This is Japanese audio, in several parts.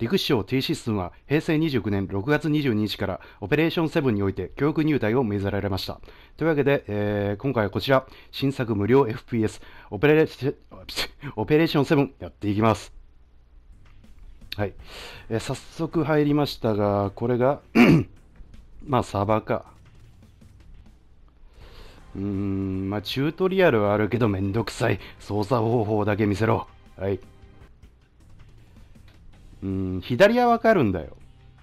陸省 T 数は平成29年6月22日からオペレーションセブンにおいて教育入隊を命ぜられました。というわけで、えー、今回はこちら、新作無料 FPS オペレオペレーションセブンやっていきます。はい。えー、早速入りましたが、これが まあサーバーか。うーん、まあチュートリアルはあるけどめんどくさい。操作方法だけ見せろ。はい。うん、左はわかるんだよ。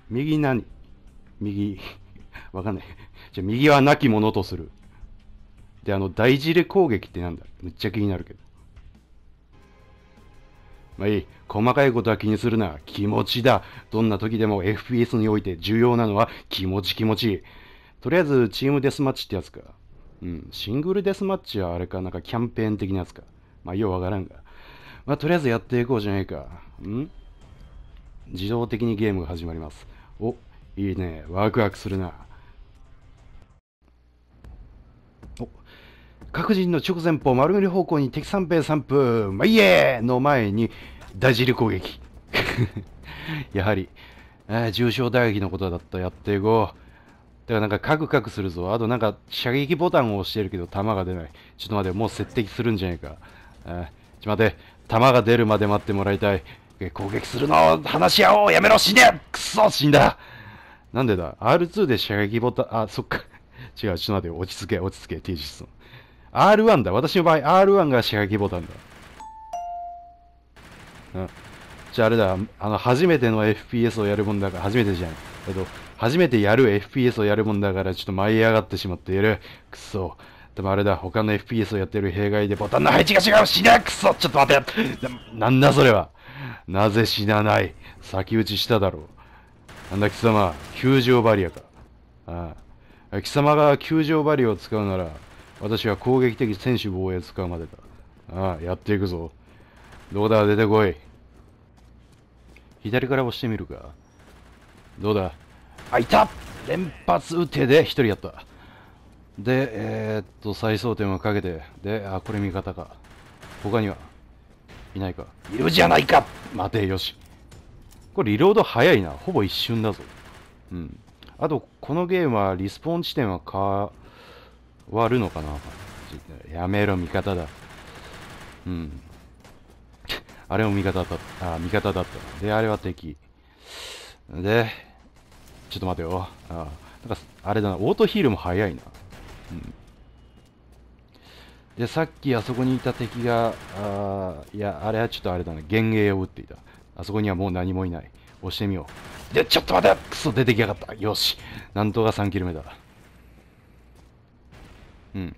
右何右、わかんないじゃ右はなきものとする。で、あの、大事で攻撃ってなんだめっちゃ気になるけど。まあいい。細かいことは気にするな。気持ちだ。どんな時でも FPS において重要なのは気持ち気持ち。とりあえずチームデスマッチってやつか。うん。シングルデスマッチはあれかなんかキャンペーン的なやつか。まあようわからんが。まあとりあえずやっていこうじゃねえか。ん自動的にゲームが始まりますおいいねワクワクするなお各人の直前方丸めり方向に敵3兵3分まいイエーの前にジル攻撃 やはり、え重傷打撃のことだったやっていこうだからなんかカクカクするぞ。あとなんか射撃ボタンを押してるけど弾が出ない。ちょっと待って、もう接敵するんじゃないか。あちょっと待って、弾が出るまで待ってもらいたい。攻撃するの話し合おうやめろ死ねくそ死んだなんでだ ?R2 で射撃ボタン、あ、そっか。違う、ちょっと待って、落ち着け、落ち着け、T シス。R1 だ。私の場合、R1 が射撃ボタンだ。うん。じゃああれだ、あの、初めての FPS をやるもんだから、初めてじゃん。えっと、初めてやる FPS をやるもんだから、ちょっと舞い上がってしまっている。くそ。でもあれだ、他の FPS をやってる弊害でボタンの配置が違う死ねくそちょっと待ってなんだそれはなぜ死なない先打ちしただろう。なんだ貴様、球場バリアか。ああ貴様が球場バリアを使うなら、私は攻撃的選手防衛を使うまでだ。ああ、やっていくぞ。どうだ、出てこい。左から押してみるか。どうだ。あ、いた連発打てで1人やった。で、えー、っと、再装点をかけて、で、あ、これ味方か。他には、いないかいるじゃないか待てよしこれリロード早いなほぼ一瞬だぞうんあとこのゲームはリスポーン地点は変わるのかなやめろ味方だうん あれも味方だったあ味方だったであれは敵でちょっと待てよあなんかあれだなオートヒールも早いなうんでさっきあそこにいた敵があいやあれはちょっとあれだね幻影を撃っていたあそこにはもう何もいない押してみようでちょっと待てクソ出てきやがったよしなんとか3 k 目だうん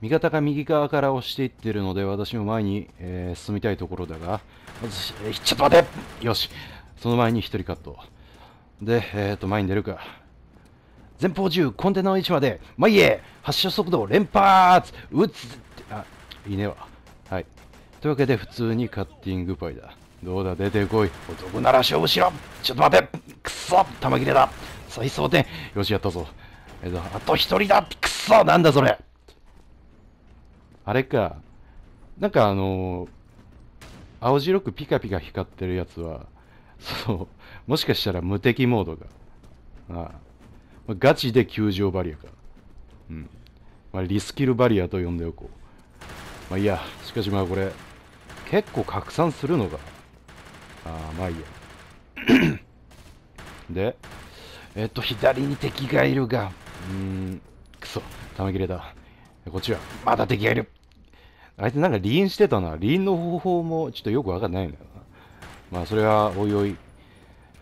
味方が右側から押していってるので私も前に、えー、進みたいところだがえー、ちょっと待てよしその前に1人カットでえっ、と前に出るか前方銃、コンテナの位置まで、前へ発射速度、連発撃つあ、いいねは。はい。というわけで、普通にカッティングパイだ。どうだ、出てこい。男なら勝負しろちょっと待てくそ玉切れだ再装点よし、やったぞ。えっと、あと一人だくそなんだそれあれか。なんかあのー、青白くピカピカ光ってるやつは、そう、もしかしたら無敵モードが。ああまあ、ガチで球場バリアか。うん。まあ、リスキルバリアと呼んでおこう。まあいいや、しかしまあこれ、結構拡散するのか。ああ、まあいいや。で、えっと、左に敵がいるが、うーん、くそ、玉切れだ。こっちは、まだ敵がいる。あいつなんかリーンしてたな。リーンの方法もちょっとよくわかんないんだよな。まあ、それはおいおい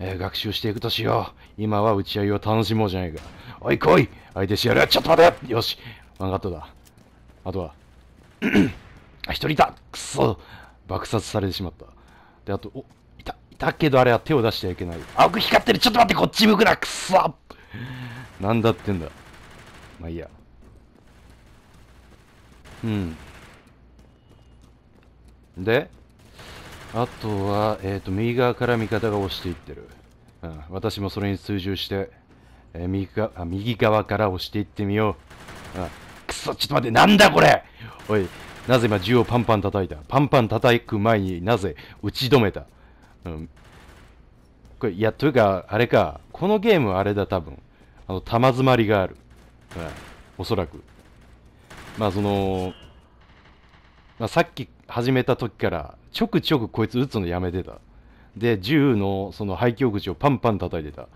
えー、学習していくとしよう。今は打ち合いを楽しもうじゃないか。おい来い相手しやるちょっと待てよしワンカットだ。あとは、あ、一人いたくそ爆殺されてしまった。で、あと、お、いた、いたけどあれは手を出してはいけない。青く光ってるちょっと待ってこっち向くなくそなんだってんだ。まあいいや。うん。であとは、えーと、右側から味方が押していってる、うん、私もそれに追従して、えー、右側、あ右側から押していってみよう、あ、くそちょっと待ってなんだこれおいなぜ今銃をパンパン叩いたパンパン叩く前になぜ打ち止めた、うん、これいやというかあれかこのゲームあれだ多分あの弾詰まりがある、うん、おそらくまあそのまあ、さっき始めた時からちょくちょくこいつ打つのやめてたで銃のその廃墟口をパンパン叩いてた、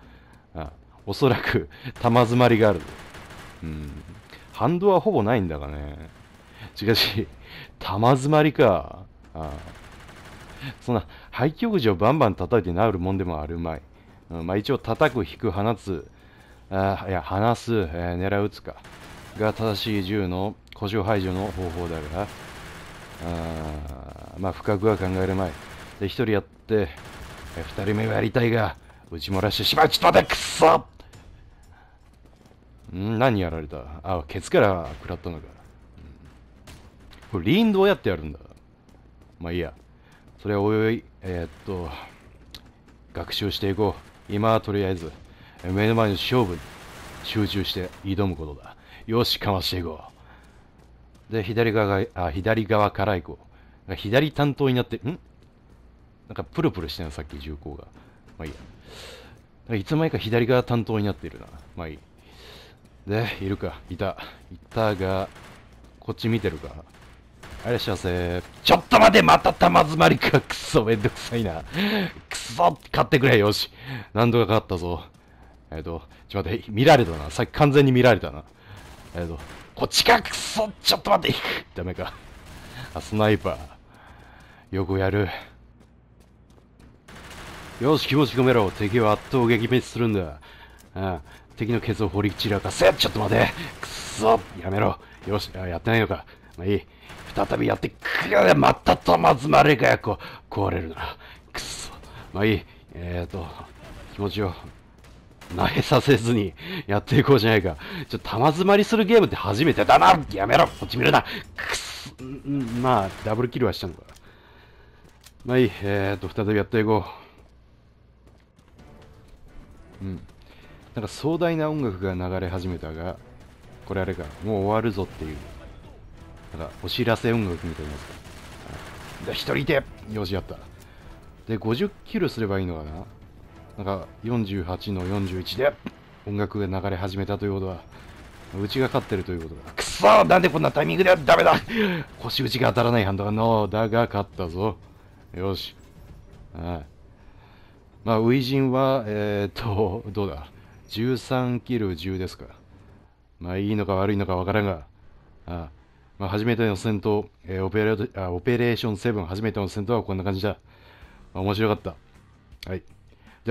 うん、おそらく玉詰まりがあるうんハンドはほぼないんだがねしかし玉詰まりかあそんな廃墟口をバンバン叩いてなるもんでもあるまい、うん、まあ一応叩く引く放つあいや放す、えー、狙う撃つかが正しい銃の故障排除の方法だがあまあ深くは考えるまいで1人やって2人目はやりたいがうち漏らしてしまうちとくっそん何やられたあケツから食らったのか、うん、これリーンどうやってやるんだまあいいやそれはおよいえー、っと学習していこう今はとりあえず目の前の勝負に集中して挑むことだよしかましていこうで、左側が、あ、左側から行こう。左担当になって、んなんかプルプルしてんの、さっき重工が。まあいいや。いつまにか左側担当になってるな。まあいい。で、いるか。いた。いたが、こっち見てるか。あれしゃせちょっと待てまた玉詰まりかくそめんどくさいな。くそ買ってくれよし。なんとか買ったぞ。えっ、ー、と、ちょっと待って、見られたな。さっき完全に見られたな。えっ、ー、と、こっちかくそちょっと待ってダメかあスナイパーよくやるよし気持ち込めろ敵を圧倒撃滅するんだああ敵のケツを掘り散らかせちょっと待てくそやめろよしあやってないのかまあいい再びやってくまたとまずまれかやこ壊れるなくそまあいいえっ、と気持ちを投げさせずにやっていこうじゃないか。ちょっと玉詰まりするゲームって初めてだなやめろこっち見るなくっすんまあ、ダブルキルはしたのか。まあいい。えー、っと、再びやっていこう。うん。なんか壮大な音楽が流れ始めたが、これあれか、もう終わるぞっていう、なんかお知らせ音楽みたいなやつか。一人でよし、やった。で、50キルすればいいのかななんか48の41で音楽が流れ始めたということは、うちが勝ってるということだ。くそなんでこんなタイミングではダメだ腰打ちが当たらないハンドガンだが勝ったぞ。よし。はい。まあ、初陣は、えー、っと、どうだ。13キル10ですか。まあ、いいのか悪いのかわからんが、あまあ、初めての戦闘、えー、オペレあオペレーション7初めての戦闘はこんな感じだ。まあ、面白かった。はい。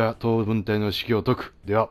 ゃあ当分体の式を解く。では。